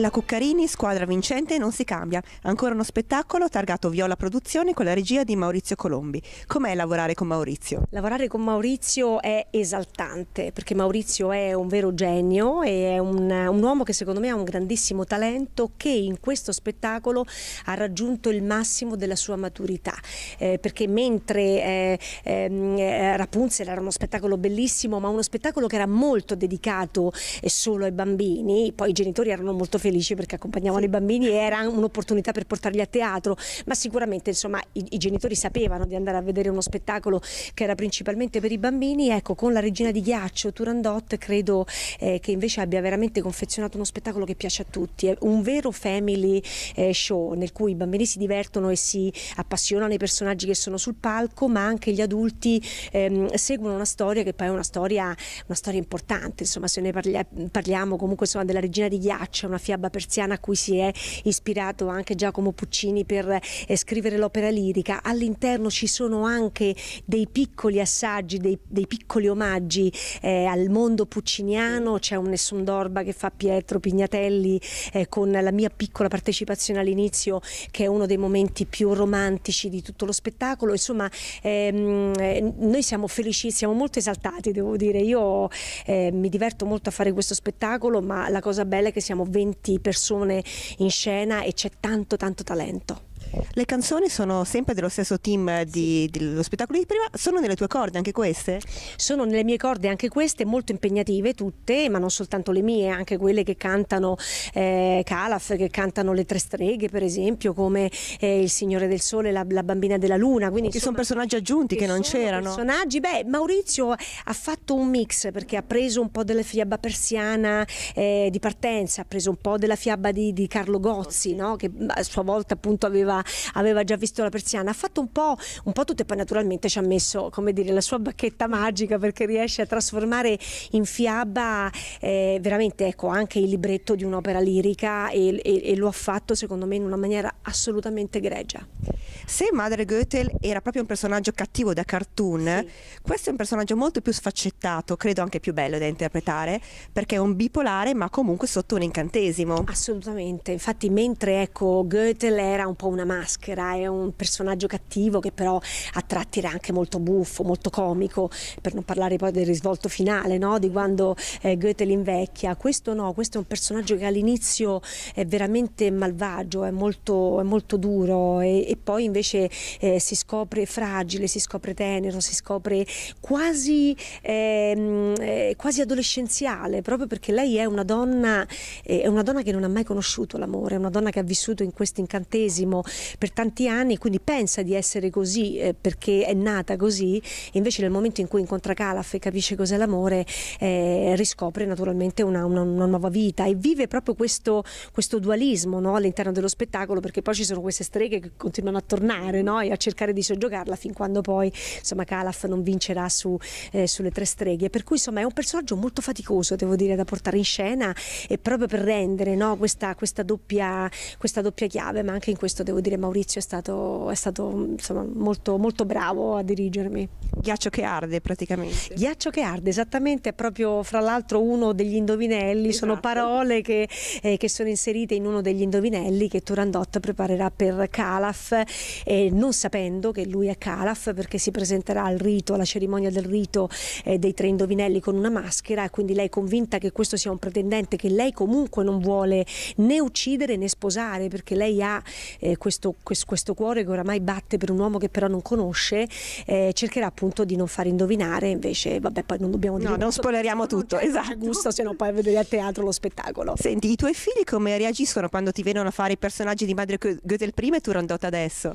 La Cuccarini, squadra vincente, non si cambia. Ancora uno spettacolo targato Viola Produzione con la regia di Maurizio Colombi. Com'è lavorare con Maurizio? Lavorare con Maurizio è esaltante perché Maurizio è un vero genio e è un, un uomo che secondo me ha un grandissimo talento che in questo spettacolo ha raggiunto il massimo della sua maturità. Eh, perché mentre eh, ehm, eh, Rapunzel era uno spettacolo bellissimo ma uno spettacolo che era molto dedicato eh, solo ai bambini, poi i genitori erano molto felici felici perché accompagnavano sì. i bambini e era un'opportunità per portarli a teatro, ma sicuramente insomma i, i, genitori sapevano di andare a vedere uno spettacolo che era principalmente per i bambini, ecco con la Regina di Ghiaccio Turandot credo eh, che invece abbia veramente confezionato uno spettacolo che piace a tutti, è un vero family eh, show nel cui i bambini si divertono e si appassionano ai personaggi che sono sul palco, ma anche gli adulti ehm, seguono una storia che poi è una storia, una storia importante, insomma se ne parliamo comunque insomma, della Regina di Ghiaccio, una fiaba fiaba persiana a cui si è ispirato anche Giacomo Puccini per eh, scrivere l'opera lirica, all'interno ci sono anche dei piccoli assaggi, dei, dei piccoli omaggi eh, al mondo pucciniano, c'è un Nessun d'Orba che fa Pietro Pignatelli eh, con la mia piccola partecipazione all'inizio che è uno dei momenti più romantici di tutto lo spettacolo, insomma ehm, eh, noi siamo felici, siamo molto esaltati devo dire, io eh, mi diverto molto a fare questo spettacolo ma la cosa bella è che siamo 20 20 persone in scena e c'è tanto tanto talento. Le canzoni sono sempre dello stesso team di, dello spettacolo di prima, sono nelle tue corde anche queste? Sono nelle mie corde anche queste, molto impegnative tutte, ma non soltanto le mie, anche quelle che cantano eh, Calaf, che cantano Le Tre Streghe per esempio, come eh, Il Signore del Sole, la, la Bambina della Luna. Quindi, ci sono personaggi aggiunti che, che non c'erano. Personaggi, beh Maurizio ha fatto un mix perché ha preso un po' della fiaba persiana eh, di partenza, ha preso un po' della fiaba di, di Carlo Gozzi, no? che a sua volta appunto aveva aveva, già visto la persiana, ha fatto un po', un po' tutto e poi naturalmente ci ha messo come dire, la sua bacchetta magica perché riesce a trasformare in fiaba eh, veramente ecco, anche il libretto di un'opera lirica e, e, e lo ha fatto secondo me in una maniera assolutamente gregia. Se Madre Goethel era proprio un personaggio cattivo da cartoon, sì. questo è un personaggio molto più sfaccettato, credo anche più bello da interpretare, perché è un bipolare ma comunque sotto un incantesimo. Assolutamente, infatti mentre ecco Goethel era un po' una maschera, è un personaggio cattivo che però a tratti era anche molto buffo, molto comico, per non parlare poi del risvolto finale, no? di quando eh, Goethel invecchia, questo no, questo è un personaggio che all'inizio è veramente malvagio, è molto, è molto duro e, e poi invece invece eh, si scopre fragile, si scopre tenero, si scopre quasi, ehm, eh, quasi adolescenziale, proprio perché lei è una donna, eh, è una donna che non ha mai conosciuto l'amore, è una donna che ha vissuto in questo incantesimo per tanti anni, quindi pensa di essere così eh, perché è nata così, invece nel momento in cui incontra Calaf e capisce cos'è l'amore, eh, riscopre naturalmente una, una, una, nuova vita e vive proprio questo, questo dualismo no, all'interno dello spettacolo, perché poi ci sono queste streghe che continuano a tornare tornare noi a cercare di soggiogarla fin quando poi insomma, Calaf non vincerà su, eh, sulle tre streghe. Per cui insomma, è un personaggio molto faticoso, devo dire, da portare in scena e proprio per rendere no, questa, questa, doppia, questa, doppia, chiave, ma anche in questo devo dire Maurizio è stato, è stato insomma, molto, molto bravo a dirigermi. Ghiaccio che arde praticamente. Ghiaccio che arde, esattamente, è proprio fra l'altro uno degli indovinelli, esatto. sono parole che, eh, che sono inserite in uno degli indovinelli che Turandot preparerà per Calaf eh, non sapendo che lui è Calaf perché si presenterà al rito, alla cerimonia del rito eh, dei tre indovinelli con una maschera e quindi lei è convinta che questo sia un pretendente che lei comunque non vuole né uccidere né sposare perché lei ha eh, questo, questo, cuore che oramai batte per un uomo che però non conosce, eh, cercherà appunto di non far indovinare, invece vabbè poi non dobbiamo dire... No, non spoileriamo tutto, non esatto. gusto, se no poi a vedere a teatro lo spettacolo. Senti, i tuoi figli come reagiscono quando ti vedono a fare i personaggi di Madre Goethe prima e Turandot adesso?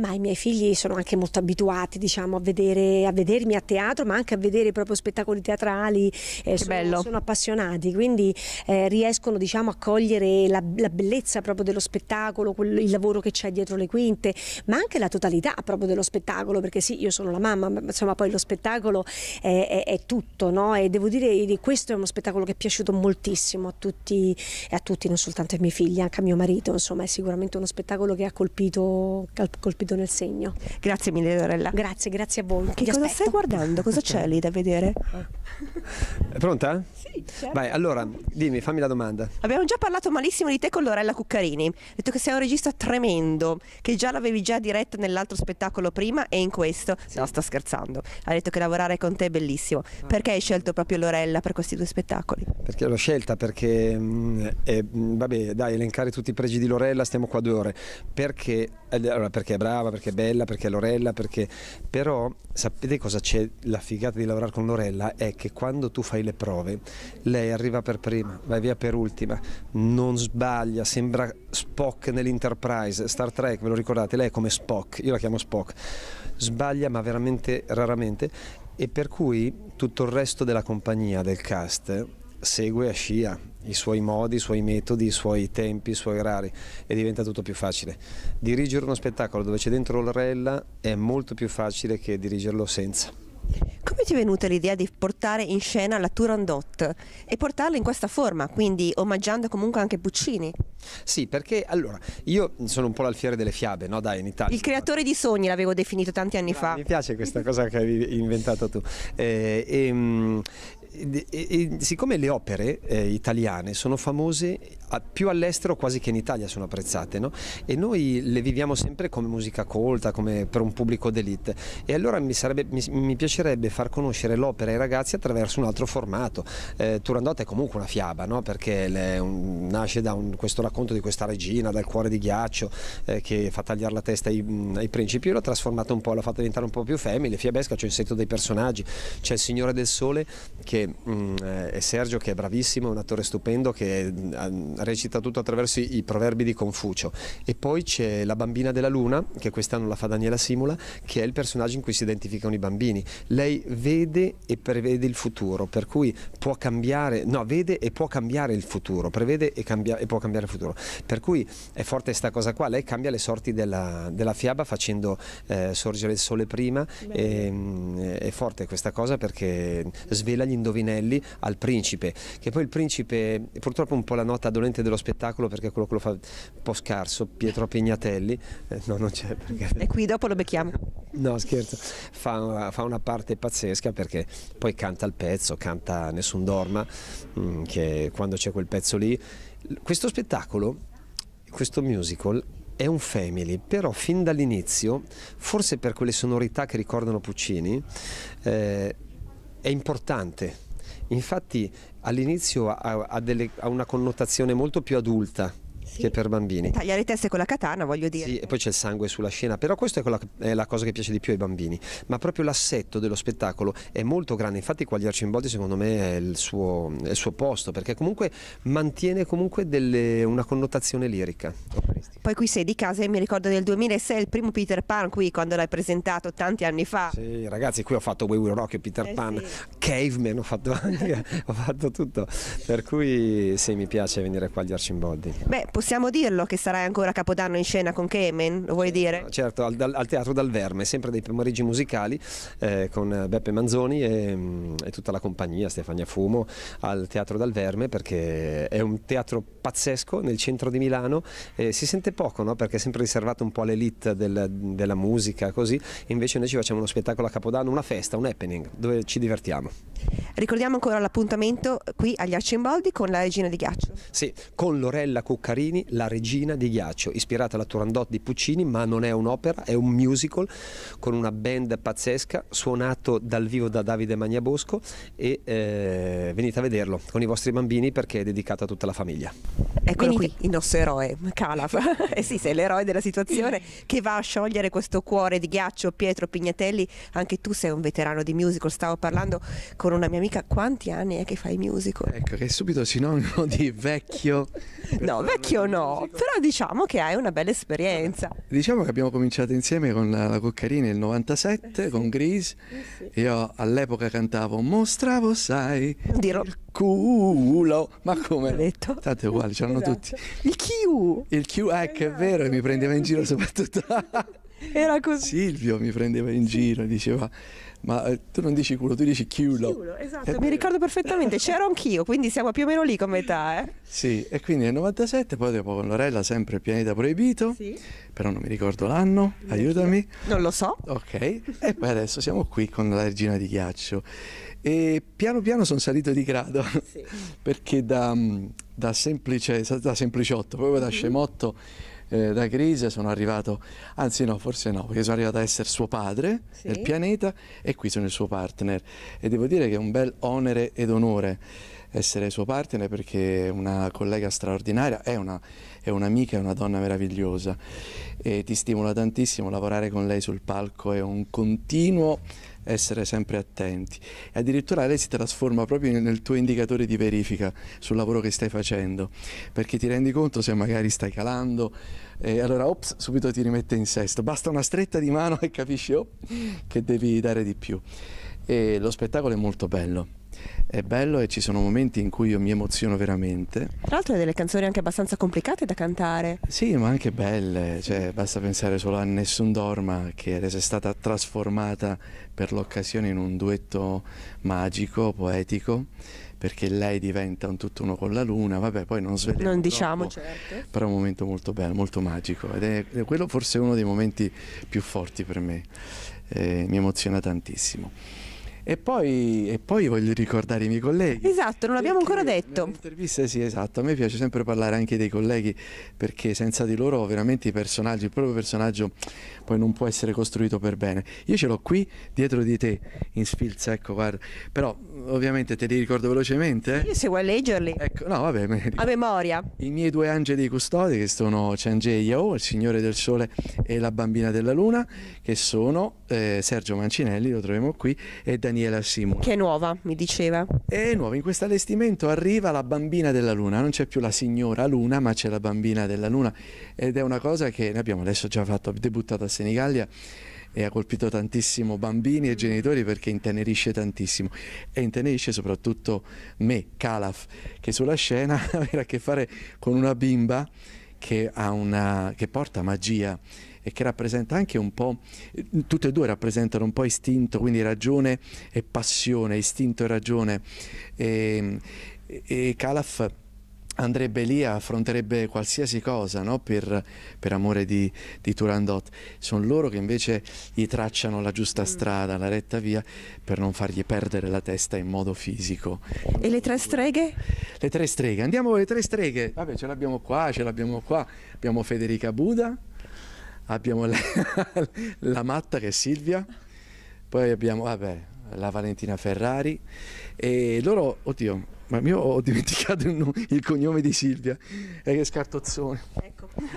ma i miei figli sono anche molto abituati diciamo, a, vedere, a, vedermi a teatro, ma anche a vedere proprio spettacoli teatrali, eh, sono, sono, appassionati, quindi eh, riescono diciamo, a cogliere la, la, bellezza proprio dello spettacolo, quel, il lavoro che c'è dietro le quinte, ma anche la totalità proprio dello spettacolo, perché sì, io sono la mamma, ma insomma poi lo spettacolo è, è, è tutto, no? e devo dire che questo è uno spettacolo che è piaciuto moltissimo a tutti, a tutti non soltanto ai miei figli, anche a mio marito, insomma è sicuramente uno spettacolo che ha colpito, colpito subito nel segno. Grazie mille Dorella. Grazie, grazie a voi. Che Vi cosa aspetto. stai guardando? Cosa c'è lì da vedere? È pronta? Sì. Certo. Vai, allora, dimmi, fammi la domanda. Abbiamo già parlato malissimo di te con Lorella Cuccarini. Ho detto che sei un regista tremendo, che già l'avevi già diretta nell'altro spettacolo prima e in questo. Sì. No, sto scherzando. Ha detto che lavorare con te è bellissimo. Perché hai scelto proprio Lorella per questi due spettacoli? Perché l'ho scelta, perché... Mh, mm, è, mh, mm, vabbè, dai, elencare tutti i pregi di Lorella, stiamo qua due ore. Perché allora, perché è brava, perché è bella, perché è Lorella, perché... Però sapete cosa c'è? La figata di lavorare con Lorella è che quando tu fai le prove, lei arriva per prima, vai via per ultima, non sbaglia, sembra Spock nell'Enterprise, Star Trek, ve lo ricordate? Lei è come Spock, io la chiamo Spock. Sbaglia ma veramente raramente e per cui tutto il resto della compagnia, del cast, segue a scia i suoi modi, i suoi metodi, i suoi tempi, i suoi orari e diventa tutto più facile. Dirigere uno spettacolo dove c'è dentro l'orella è molto più facile che dirigerlo senza. Come ti è venuta l'idea di portare in scena la Turandot e portarla in questa forma, quindi omaggiando comunque anche Puccini? Sì, perché allora io sono un po' l'alfiere delle fiabe, no? Dai, in Italia. Il creatore di sogni l'avevo definito tanti anni ah, fa. Mi piace questa cosa che hai inventato tu. Eh, e, ehm, e, e, siccome le opere eh, italiane sono famose a, più all'estero quasi che in Italia sono apprezzate no? e noi le viviamo sempre come musica colta, come per un pubblico d'elite e allora mi, sarebbe, mi, mi piacerebbe far conoscere l'opera ai ragazzi attraverso un altro formato. Eh, Turandot è comunque una fiaba no? perché le, un, nasce da un, questo racconto di questa regina, dal cuore di ghiaccio eh, che fa tagliare la testa ai, ai principi, io l'ho trasformata un po', l'ho fatta diventare un po' più femminile, fiabesca, c'è cioè ho inserito dei personaggi, c'è il Signore del Sole che che mh, mm, eh, è Sergio che è bravissimo, è un attore stupendo che mh, mm, recita tutto attraverso i, i, proverbi di Confucio e poi c'è la bambina della luna che quest'anno la fa Daniela Simula che è il personaggio in cui si identificano i bambini. Lei vede e prevede il futuro, per cui può cambiare, no, vede e può cambiare il futuro, prevede e, cambia, e può cambiare il futuro. Per cui è forte questa cosa qua, lei cambia le sorti della, della fiaba facendo eh, sorgere il sole prima e, mh, mm, è forte questa cosa perché svela gli indovini Indovinelli al principe, che poi il principe è purtroppo un po' la nota dolente dello spettacolo perché è quello che lo fa un po' scarso, Pietro Pignatelli, eh, no non c'è perché... E qui dopo lo becchiamo. No scherzo, fa, fa, una parte pazzesca perché poi canta il pezzo, canta Nessun Dorma, mm, che quando c'è quel pezzo lì, questo spettacolo, questo musical è un family, però fin dall'inizio, forse per quelle sonorità che ricordano Puccini, eh, è importante. Infatti all'inizio ha, ha, ha una connotazione molto più adulta, sì. che per bambini. Tagliare teste con la katana, voglio dire. Sì, e poi c'è il sangue sulla scena, però questa è, è, la cosa che piace di più ai bambini, ma proprio l'assetto dello spettacolo è molto grande, infatti qua gli Arcimboldi secondo me è il, suo, è il suo, posto, perché comunque mantiene comunque delle, una connotazione lirica. Poi qui sei di casa e mi ricordo del 2006 il primo Peter Pan qui quando l'hai presentato tanti anni fa. Sì, ragazzi, qui ho fatto We Will Rock e Peter eh, Pan, sì. Caveman, ho fatto anche, ho fatto tutto, per cui sì, mi piace venire qua agli Arcimboldi. Beh, Possiamo dirlo che sarai ancora a Capodanno in scena con Kemen? Lo vuoi dire? Certo, al, al, Teatro Dal Verme, sempre dei pomeriggi musicali eh, con Beppe Manzoni e, mm, e, tutta la compagnia, Stefania Fumo, al Teatro Dal Verme perché è un teatro pazzesco nel centro di Milano, eh, si sente poco no? perché è sempre riservato un po' all'elite del, della musica, così, invece noi ci facciamo uno spettacolo a Capodanno, una festa, un happening dove ci divertiamo. Ricordiamo ancora l'appuntamento qui agli Arcimboldi con la Regina di Ghiaccio. Sì, con Lorella Cuccarini, la Regina di Ghiaccio, ispirata alla Turandot di Puccini, ma non è un'opera, è un musical con una band pazzesca, suonato dal vivo da Davide Magnabosco e eh, venite a vederlo con i vostri bambini perché è dedicato a tutta la famiglia. Eccolo venite. qui, il nostro eroe, Calaf. eh sì, sei l'eroe della situazione che va a sciogliere questo cuore di ghiaccio. Pietro Pignatelli, anche tu sei un veterano di musical, stavo parlando con con una mia amica quanti anni è che fai musical? Ecco, che è subito sinonimo di vecchio. no, vecchio no, musical. però diciamo che hai una bella esperienza. Diciamo che abbiamo cominciato insieme con la, la Coccarina nel 97, eh sì. con Grease. Sì, sì. Io all'epoca cantavo Mostravo, sai, Dirò. il culo. Ma come? Detto. Tanto è uguale, c'erano esatto. tutti. Il Q! Il Q, ecco, eh, è vero, mi prendeva in giro soprattutto. Era così. Silvio mi prendeva in giro, diceva ma eh, tu non dici culo, tu dici chiulo. esatto, eh, mi eh. ricordo perfettamente, c'ero anch'io, quindi siamo più o meno lì come età. Eh. Sì, e quindi nel 97, poi dopo con Lorella sempre Pianeta Proibito, sì. però non mi ricordo l'anno, aiutami. Non lo so. Ok, e poi adesso siamo qui con la regina di ghiaccio. E piano piano sono salito di grado, sì. perché da, mm, da, semplice, da sempliciotto, proprio da mhm. scemotto, eh, da Grisia, sono arrivato, anzi no, forse no, perché sono arrivato a essere suo padre sì. nel pianeta e qui sono il suo partner e devo dire che è un bel onere ed onore essere suo partner perché è una collega straordinaria, è, una, è un'amica, è una donna meravigliosa e ti stimola tantissimo, lavorare con lei sul palco è un continuo essere sempre attenti. E addirittura lei si trasforma proprio nel tuo indicatore di verifica sul lavoro che stai facendo, perché ti rendi conto se magari stai calando, e allora ops, subito ti rimette in sesto. Basta una stretta di mano e capisci oh, che devi dare di più. E lo spettacolo è molto bello è bello e ci sono momenti in cui io mi emoziono veramente. Tra l'altro è delle canzoni anche abbastanza complicate da cantare. Sì, ma anche belle, cioè, basta pensare solo a Nessun Dorma che adesso è stata trasformata per l'occasione in un duetto magico, poetico perché lei diventa un tutt'uno con la luna, vabbè poi non svegliamo. Non diciamo troppo, certo. Però è un momento molto bello, molto magico ed è quello forse uno dei momenti più forti per me, eh, mi emoziona tantissimo. E poi, e poi, voglio ricordare i miei colleghi. Esatto, non l'abbiamo ancora detto. Nell'intervista sì, esatto, a me piace sempre parlare anche dei colleghi perché senza di loro veramente i personaggi, il proprio personaggio poi non può essere costruito per bene. Io ce l'ho qui dietro di te in sfilza, ecco guarda, però ovviamente te li ricordo velocemente. Eh? Io se vuoi leggerli. Ecco, no vabbè. Me a memoria. I miei due angeli custodi che sono Chang'e Yao, oh, il Signore del Sole e la Bambina della Luna, che sono eh, Sergio Mancinelli, lo troviamo qui, e Daniele Daniela Simone. Che è nuova, mi diceva. È nuova, in questo allestimento arriva la bambina della luna, non c'è più la signora luna, ma c'è la bambina della luna ed è una cosa che noi abbiamo adesso già fatto, debuttato a Senigallia e ha colpito tantissimo bambini e genitori perché intenerisce tantissimo e intenerisce soprattutto me, Calaf, che sulla scena aveva a che fare con una bimba che, una, che porta magia e che rappresenta anche un po', tutte e due rappresentano un po' istinto, quindi ragione e passione, istinto e ragione. Ehm, e, e Calaf andrebbe lì e affronterebbe qualsiasi cosa no? per, per, amore di, di Turandot. Sono loro che invece gli tracciano la giusta mm. strada, la retta via, per non fargli perdere la testa in modo fisico. E le tre streghe? Le tre streghe, andiamo con le tre streghe. Vabbè, ce l'abbiamo qua, ce l'abbiamo qua. Abbiamo Federica Buda, abbiamo la, la matta che è Silvia, poi abbiamo vabbè, la Valentina Ferrari e loro, oddio, ma io ho dimenticato il, il cognome di Silvia, e che scartozzone.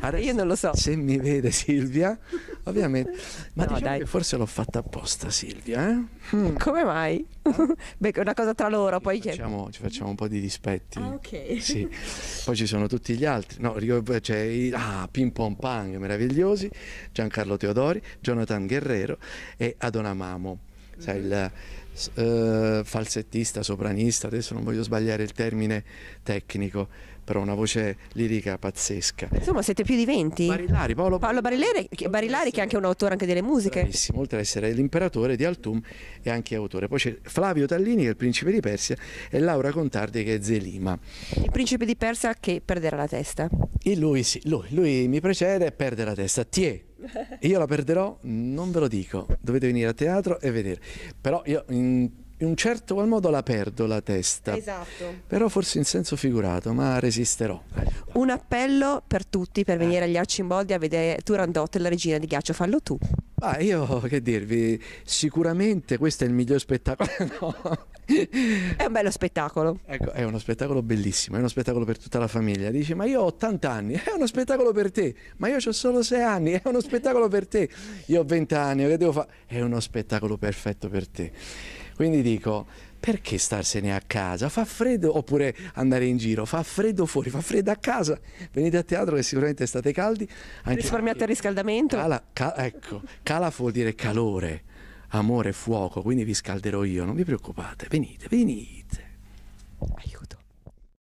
Adesso, Io non lo so. Se mi vede Silvia, ovviamente. Ma no, diciamo dai. forse l'ho fatta apposta, Silvia. Eh? Mm. Come mai? Eh? Beh, è una cosa tra loro. Poi facciamo, che... Ci facciamo un po' di dispetti. Ah, ok. Sì. Poi ci sono tutti gli altri. No, c'è cioè, ah, Ping Pong Pang, meravigliosi. Giancarlo Teodori, Jonathan Guerrero e Adonamamo. Sai, il, Uh, falsettista, sopranista, adesso non voglio sbagliare il termine tecnico, però una voce lirica pazzesca. Insomma, siete più di 20? Barillari, Paolo, Paolo Barillari, Barillari, che è anche un autore anche delle musiche. Bravissimo, oltre ad essere l'imperatore di Altum è anche autore. Poi c'è Flavio Tallini che è il principe di Persia e Laura Contardi che è Zelima. Il principe di Persia che perderà la testa? E lui sì, lui, lui mi precede e perde la testa. Tie, io la perderò, non ve lo dico, dovete venire a teatro e vedere. Però io in in un certo qual modo la perdo la testa, esatto. però forse in senso figurato, ma resisterò. Un appello per tutti per venire agli Arcimboldi a vedere Turandot e la regina di ghiaccio, fallo tu. Ah, io che dirvi, sicuramente questo è il miglior spettacolo. no. È un bello spettacolo. Ecco, è uno spettacolo bellissimo, è uno spettacolo per tutta la famiglia. Dici, ma io ho 80 anni, è uno spettacolo per te, ma io ho solo 6 anni, è uno spettacolo per te. Io ho 20 anni, che devo fare? È uno spettacolo perfetto per te. Quindi dico, perché starsene a casa? Fa freddo oppure andare in giro? Fa freddo fuori, fa freddo a casa. Venite a teatro che sicuramente state caldi. Anche Risparmiate il riscaldamento. Cala, ca, ecco, cala vuol dire calore, amore, fuoco, quindi vi scalderò io, non vi preoccupate. Venite, venite. Aiuto.